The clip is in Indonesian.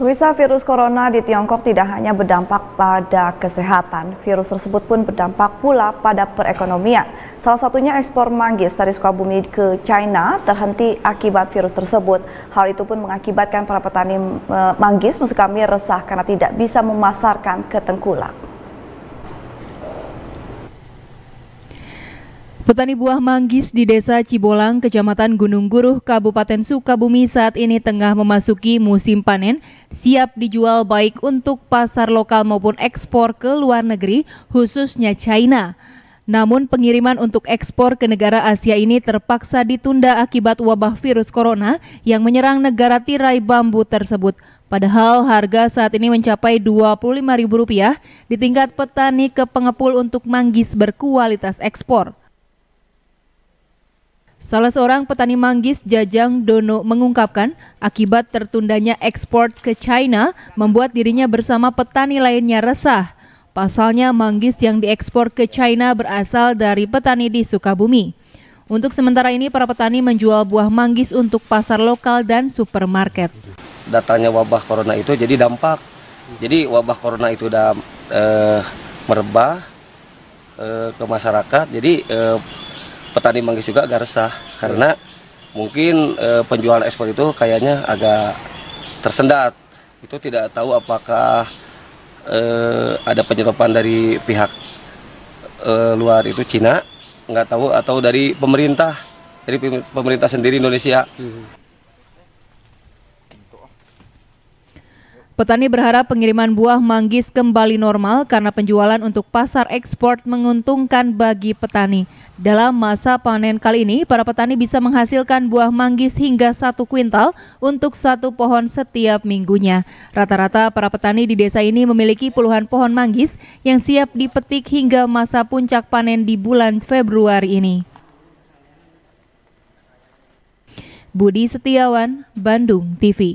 Pemirsa virus corona di Tiongkok tidak hanya berdampak pada kesehatan, virus tersebut pun berdampak pula pada perekonomian. Salah satunya ekspor manggis dari Sukabumi ke China terhenti akibat virus tersebut. Hal itu pun mengakibatkan para petani eh, manggis maksud kami resah karena tidak bisa memasarkan ke Tengkulak. Petani buah manggis di Desa Cibolang, Kecamatan Gunung Guruh, Kabupaten Sukabumi saat ini tengah memasuki musim panen, siap dijual baik untuk pasar lokal maupun ekspor ke luar negeri, khususnya China. Namun pengiriman untuk ekspor ke negara Asia ini terpaksa ditunda akibat wabah virus corona yang menyerang negara tirai bambu tersebut. Padahal harga saat ini mencapai Rp25.000 di tingkat petani ke pengepul untuk manggis berkualitas ekspor. Salah seorang petani manggis Jajang Dono mengungkapkan, akibat tertundanya ekspor ke China membuat dirinya bersama petani lainnya resah. Pasalnya manggis yang diekspor ke China berasal dari petani di Sukabumi. Untuk sementara ini para petani menjual buah manggis untuk pasar lokal dan supermarket. Datangnya wabah corona itu jadi dampak. Jadi wabah corona itu udah eh, merebah eh, ke masyarakat. Jadi eh, petani manggis juga agak resah karena mungkin e, penjualan ekspor itu kayaknya agak tersendat. Itu tidak tahu apakah e, ada penyetopan dari pihak e, luar itu Cina, nggak tahu atau dari pemerintah, dari pemerintah sendiri Indonesia. Hmm. Petani berharap pengiriman buah manggis kembali normal karena penjualan untuk pasar ekspor menguntungkan bagi petani. Dalam masa panen kali ini, para petani bisa menghasilkan buah manggis hingga satu kuintal untuk satu pohon setiap minggunya. Rata-rata para petani di desa ini memiliki puluhan pohon manggis yang siap dipetik hingga masa puncak panen di bulan Februari ini. Budi Setiawan, Bandung TV